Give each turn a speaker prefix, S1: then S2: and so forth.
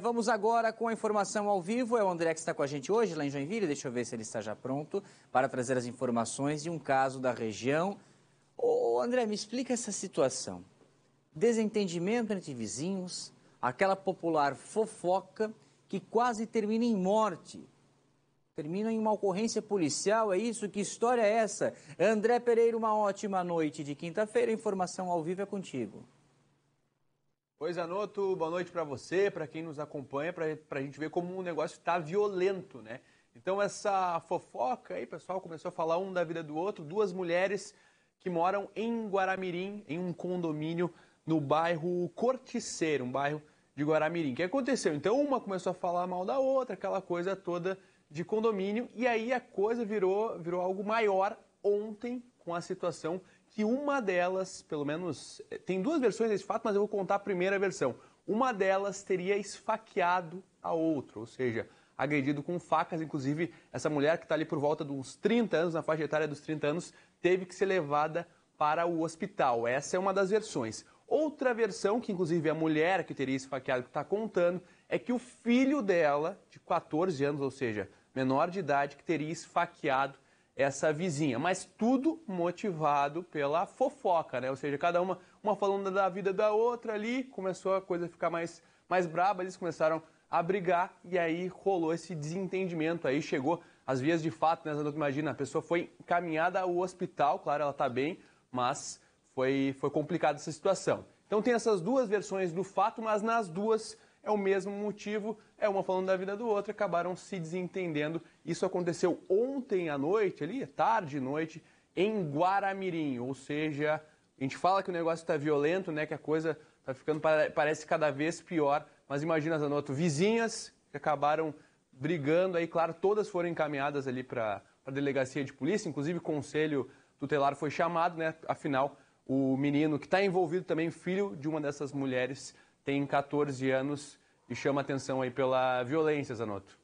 S1: Vamos agora com a informação ao vivo. É o André que está com a gente hoje lá em Joinville. Deixa eu ver se ele está já pronto para trazer as informações de um caso da região. Ô, André, me explica essa situação. Desentendimento entre vizinhos, aquela popular fofoca que quase termina em morte. Termina em uma ocorrência policial, é isso? Que história é essa? André Pereira, uma ótima noite de quinta-feira. Informação ao vivo é contigo.
S2: Pois Anoto, boa noite para você, para quem nos acompanha, para a gente ver como o negócio está violento, né? Então essa fofoca aí, pessoal, começou a falar um da vida do outro, duas mulheres que moram em Guaramirim, em um condomínio no bairro Corticeiro, um bairro de Guaramirim. O que aconteceu? Então uma começou a falar mal da outra, aquela coisa toda de condomínio, e aí a coisa virou, virou algo maior ontem com a situação que uma delas, pelo menos, eh, tem duas versões desse fato, mas eu vou contar a primeira versão. Uma delas teria esfaqueado a outra, ou seja, agredido com facas. Inclusive, essa mulher que está ali por volta de uns 30 anos, na faixa etária dos 30 anos, teve que ser levada para o hospital. Essa é uma das versões. Outra versão, que inclusive a mulher que teria esfaqueado está contando, é que o filho dela, de 14 anos, ou seja, menor de idade, que teria esfaqueado essa vizinha, mas tudo motivado pela fofoca, né? Ou seja, cada uma uma falando da vida da outra ali, começou a coisa ficar mais mais braba, eles começaram a brigar e aí rolou esse desentendimento aí, chegou às vias de fato, né? Imagina, a pessoa foi encaminhada ao hospital, claro, ela tá bem, mas foi foi complicada essa situação. Então tem essas duas versões do fato, mas nas duas é o mesmo motivo, é uma falando da vida do outro, acabaram se desentendendo. Isso aconteceu ontem à noite, ali, tarde e noite, em Guaramirim. Ou seja, a gente fala que o negócio está violento, né? Que a coisa está ficando, parece cada vez pior. Mas imagina, Zanotto, vizinhas que acabaram brigando aí, claro, todas foram encaminhadas ali para a delegacia de polícia, inclusive o conselho tutelar foi chamado, né? Afinal, o menino que está envolvido também, filho de uma dessas mulheres, tem 14 anos e chama atenção aí pela violência, Zanotto.